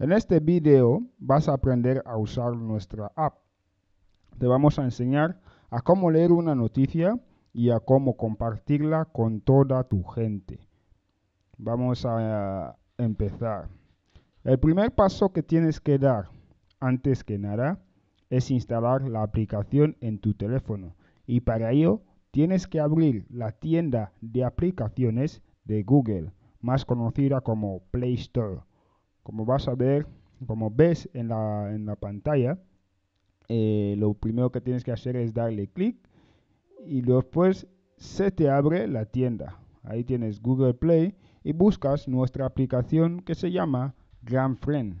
En este video vas a aprender a usar nuestra app. Te vamos a enseñar a cómo leer una noticia y a cómo compartirla con toda tu gente. Vamos a eh, empezar. El primer paso que tienes que dar, antes que nada, es instalar la aplicación en tu teléfono y para ello tienes que abrir la tienda de aplicaciones de Google, más conocida como Play Store. Como vas a ver, como ves en la, pantalla, eh, lo primero que tienes que hacer es darle clic y después se te abre la tienda. Ahí tienes Google Play y buscas nuestra aplicación que se llama Grand Friend.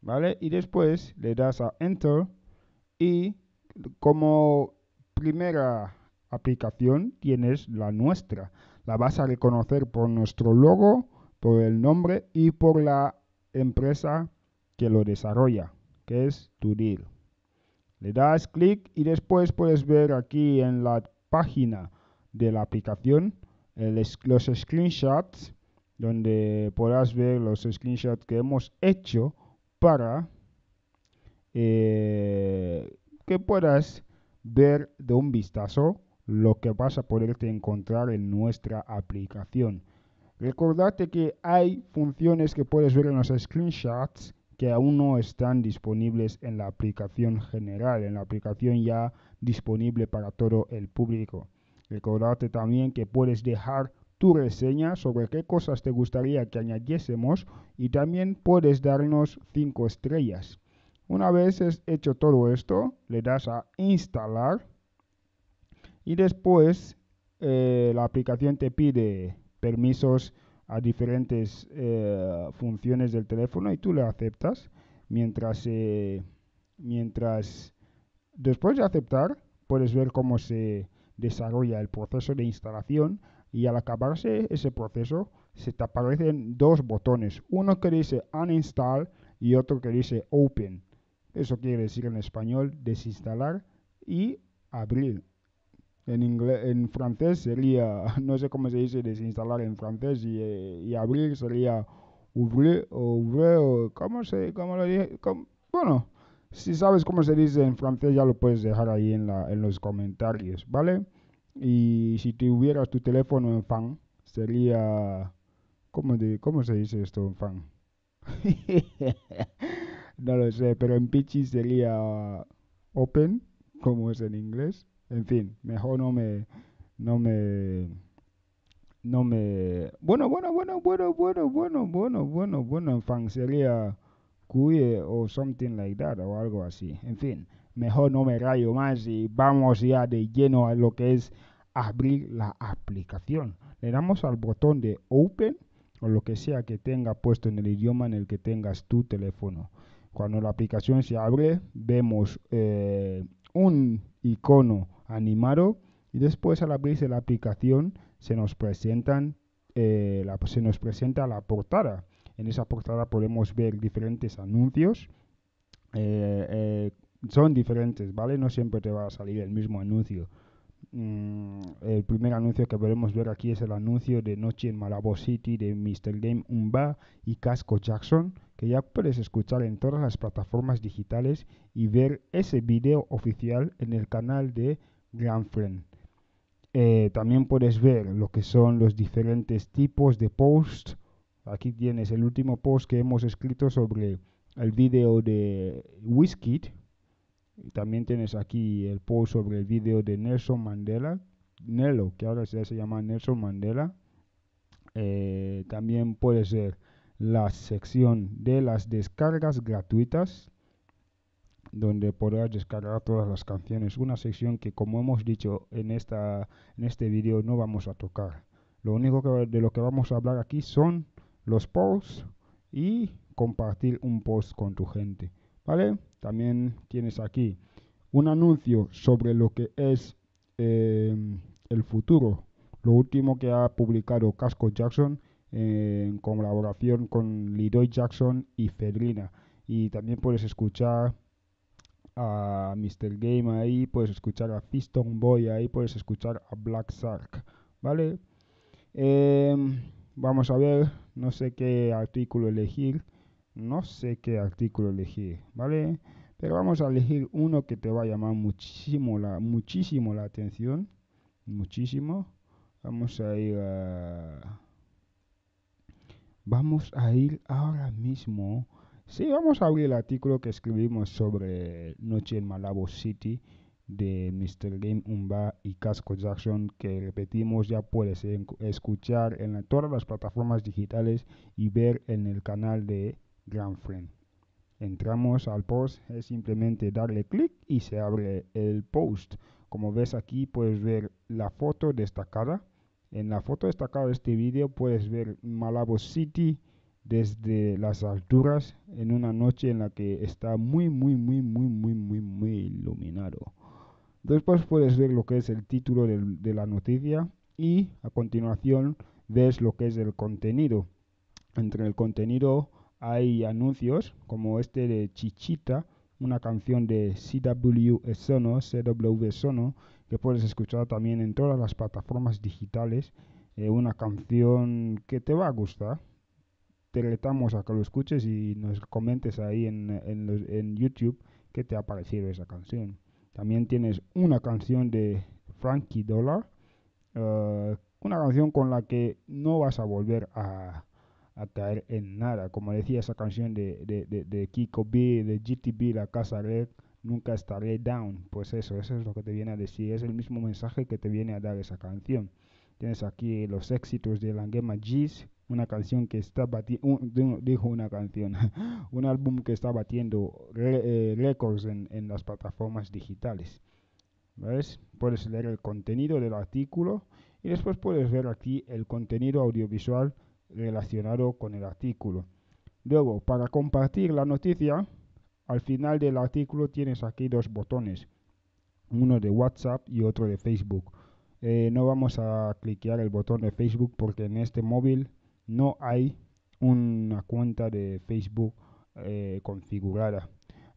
¿Vale? Y después le das a Enter y como primera aplicación tienes la nuestra. La vas a reconocer por nuestro logo por el nombre y por la empresa que lo desarrolla, que es Turil. Le das clic y después puedes ver aquí en la página de la aplicación los screenshots, donde podrás ver los screenshots que hemos hecho para eh, que puedas ver de un vistazo lo que vas a poderte encontrar en nuestra aplicación. Recordate que hay funciones que puedes ver en los screenshots que aún no están disponibles en la aplicación general, en la aplicación ya disponible para todo el público. Recordate también que puedes dejar tu reseña sobre qué cosas te gustaría que añadiésemos y también puedes darnos 5 estrellas. Una vez hecho todo esto, le das a instalar y después eh, la aplicación te pide permisos a diferentes eh, funciones del teléfono y tú le aceptas mientras eh, mientras después de aceptar puedes ver cómo se desarrolla el proceso de instalación y al acabarse ese proceso se te aparecen dos botones uno que dice uninstall y otro que dice open eso quiere decir en español desinstalar y abrir en, inglés, en francés sería, no sé cómo se dice desinstalar en francés y, eh, abrir sería ouvrir o ouvrir cómo lo dije, bueno, si sabes cómo se dice en francés ya lo puedes dejar ahí en, la, en los comentarios, ¿vale? Y si tuvieras tu teléfono en fan, sería, ¿cómo, de, cómo se dice esto en fan? no lo sé, pero en pichi sería open, como es en inglés en fin, mejor no me, no me, no me... Bueno, bueno, bueno, bueno, bueno, bueno, bueno, bueno, bueno, En sería cuye o something like that o algo así. En fin, mejor no me rayo más y vamos ya de lleno a lo que es abrir la aplicación. Le damos al botón de Open o lo que sea que tenga puesto en el idioma en el que tengas tu teléfono. Cuando la aplicación se abre, vemos eh, un icono animado y después al abrirse la aplicación se nos presentan eh, la, se nos presenta la portada. En esa portada podemos ver diferentes anuncios. Eh, eh, son diferentes, ¿vale? No siempre te va a salir el mismo anuncio. Mm, el primer anuncio que podemos ver aquí es el anuncio de Noche en Malabo City de Mr. Game Umba y Casco Jackson, que ya puedes escuchar en todas las plataformas digitales y ver ese video oficial en el canal de Grandfriend. Eh, también puedes ver lo que son los diferentes tipos de posts. Aquí tienes el último post que hemos escrito sobre el video de Whiskit. También tienes aquí el post sobre el video de Nelson Mandela, Nelo, que ahora se llama Nelson Mandela. Eh, también puedes ver la sección de las descargas gratuitas donde podrás descargar todas las canciones. Una sección que, como hemos dicho en, esta, en este vídeo, no vamos a tocar. Lo único de lo que vamos a hablar aquí son los posts y compartir un post con tu gente. ¿Vale? También tienes aquí un anuncio sobre lo que es eh, el futuro. Lo último que ha publicado Casco Jackson eh, en colaboración con Leroy Jackson y Fedrina Y también puedes escuchar a Mr. Game ahí, puedes escuchar a Piston Boy ahí, puedes escuchar a Black Sark ¿vale? Em, vamos a ver, no sé qué artículo elegir, no sé qué artículo elegir, ¿vale? Pero vamos a elegir uno que te va a llamar muchísimo la, muchísimo la atención, muchísimo. Vamos a ir a... Vamos a ir ahora mismo. Sí, vamos a abrir el artículo que escribimos sobre Noche en Malabo City de Mr. Game Umba y Casco Jackson, que repetimos ya puedes escuchar en todas las plataformas digitales y ver en el canal de Grand Friend. Entramos al post, es simplemente darle clic y se abre el post. Como ves aquí puedes ver la foto destacada en la foto destacada de este vídeo puedes ver Malabo City desde las alturas en una noche en la que está muy muy muy muy muy muy muy iluminado. Después puedes ver lo que es el título de, de la noticia y a continuación ves lo que es el contenido. Entre el contenido hay anuncios como este de Chichita una canción de CW Sono, CW Sono, que puedes escuchar también en todas las plataformas digitales. Eh, una canción que te va a gustar. Te retamos a que lo escuches y nos comentes ahí en, YouTube qué te ha parecido esa canción. También tienes una canción de Frankie Dollar, eh, una canción con la que no vas a volver a a caer en nada. Como decía esa canción de, de, de, de Kiko B, de GTB, La Casa Red, nunca estaré down. Pues eso, eso es lo que te viene a decir, es el mismo mensaje que te viene a dar esa canción. Tienes aquí los éxitos de Languema G's, una canción que está batiendo, dijo una canción, un álbum que está batiendo eh, récords en, en las plataformas digitales. ¿Ves? Puedes leer el contenido del artículo y después puedes ver aquí el contenido audiovisual relacionado con el artículo. Luego, para compartir la noticia, al final del artículo tienes aquí dos botones, uno de WhatsApp y otro de Facebook. Eh, no vamos a cliquear el botón de Facebook porque en este móvil no hay una cuenta de Facebook eh, configurada.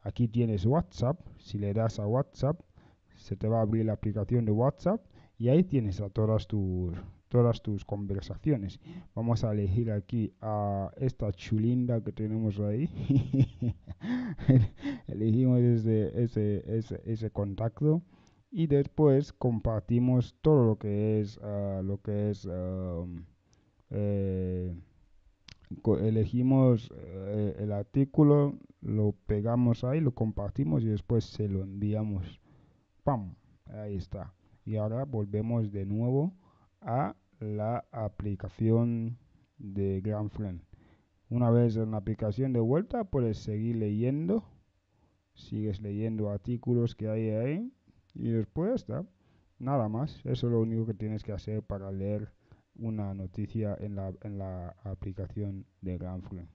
Aquí tienes WhatsApp, si le das a WhatsApp se te va a abrir la aplicación de WhatsApp y ahí tienes a todas tus todas tus conversaciones. Vamos a elegir aquí a esta chulinda que tenemos ahí. Elegimos ese, ese, ese, contacto y después compartimos todo lo que es ah, lo que es eh, elegimos eh, el artículo lo pegamos ahí lo compartimos y después se lo enviamos pam ahí está y ahora volvemos de nuevo a la aplicación de Grand Una vez en la aplicación de vuelta, puedes seguir leyendo. Sigues leyendo artículos que hay ahí. Y después está. Nada más. Eso es lo único que tienes que hacer para leer una noticia en la, aplicación de Friend.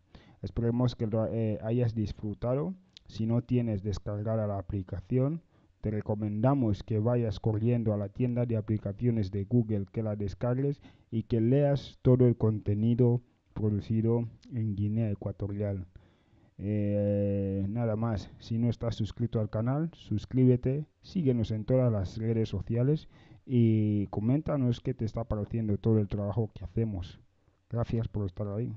Esperemos que eh, hayas disfrutado. Si no tienes, descargada la aplicación te recomendamos que vayas corriendo a la tienda de aplicaciones de Google, que la descargues y que leas todo el contenido producido en Guinea Ecuatorial. Eh, nada más, si no estás suscrito al canal, suscríbete, síguenos en todas las redes sociales y coméntanos qué te está pareciendo todo el trabajo que hacemos. Gracias por estar ahí.